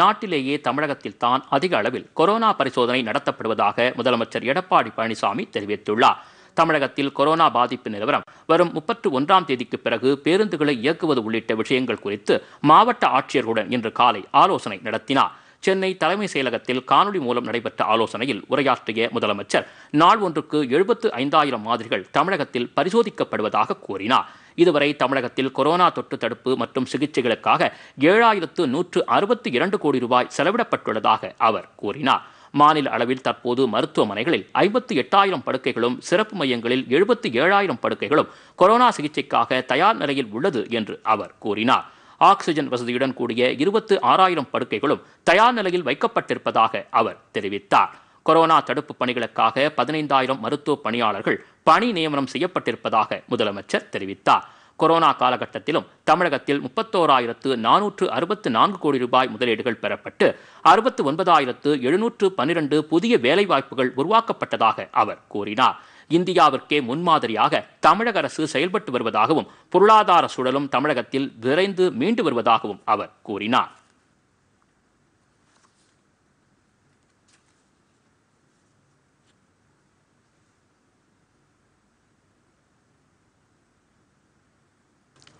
நாட்டிலேயே தமிழகத்தில் தான் அதிக அளவில் கொரோனா பரிசோதனை நடத்தப்படுவதாக முதலமைச்சர் எடப்பாடி பழனிசாமி தெரிவித்துள்ளார் தமிழகத்தில் கொரோனா பாதிப்பு நிலவரம் வரும் முப்பத்தி ஒன்றாம் தேதிக்கு பிறகு பேருந்துகளை இயக்குவது உள்ளிட்ட விஷயங்கள் குறித்து மாவட்ட ஆட்சியர்களுடன் இன்று காலை ஆலோசனை நடத்தினார் சென்னை தலைமை செயலகத்தில் காணொலி மூலம் நடைபெற்ற ஆலோசனையில் உரையாற்றிய முதலமைச்சர் நாள் ஒன்றுக்கு எழுபத்து ஐந்தாயிரம் மாதிரிகள் தமிழகத்தில் பரிசோதிக்கப்படுவதாக கூறினார் இதுவரை தமிழகத்தில் கொரோனா தொற்று தடுப்பு மற்றும் சிகிச்சைகளுக்காக ஏழாயிரத்து நூற்று அறுபத்தி இரண்டு கோடி ரூபாய் செலவிடப்பட்டுள்ளதாக அவர் கூறினார் மாநில அளவில் தற்போது மருத்துவமனைகளில் ஐம்பத்தி எட்டாயிரம் படுக்கைகளும் சிறப்பு மையங்களில் எழுபத்தி ஏழாயிரம் படுக்கைகளும் கொரோனா சிகிச்சைக்காக தயார் நிலையில் உள்ளது என்று அவர் கூறினார் ஆக்சிஜன் வசதியுடன் கூடிய இருபத்து ஆறாயிரம் படுக்கைகளும் தயார் நிலையில் வைக்கப்பட்டிருப்பதாக அவர் தெரிவித்தார் கொரோனா தடுப்பு பணிகளுக்காக பதினைந்தாயிரம் மருத்துவ பணியாளர்கள் பணி நியமனம் செய்யப்பட்டிருப்பதாக முதலமைச்சர் தெரிவித்தார் கொரோனா காலகட்டத்திலும் தமிழகத்தில் முப்பத்தோராயிரத்து நானூற்று அறுபத்து நான்கு கோடி ரூபாய் முதலீடுகள் பெறப்பட்டு அறுபத்து ஒன்பதாயிரத்து எழுநூற்று பன்னிரண்டு புதிய வேலைவாய்ப்புகள் உருவாக்கப்பட்டதாக அவர் கூறினார் இந்தியாவிற்கே முன்மாதிரியாக தமிழக அரசு செயல்பட்டு வருவதாகவும் பொருளாதார சூழலும் தமிழகத்தில் விரைந்து மீண்டு வருவதாகவும் அவர் கூறினார்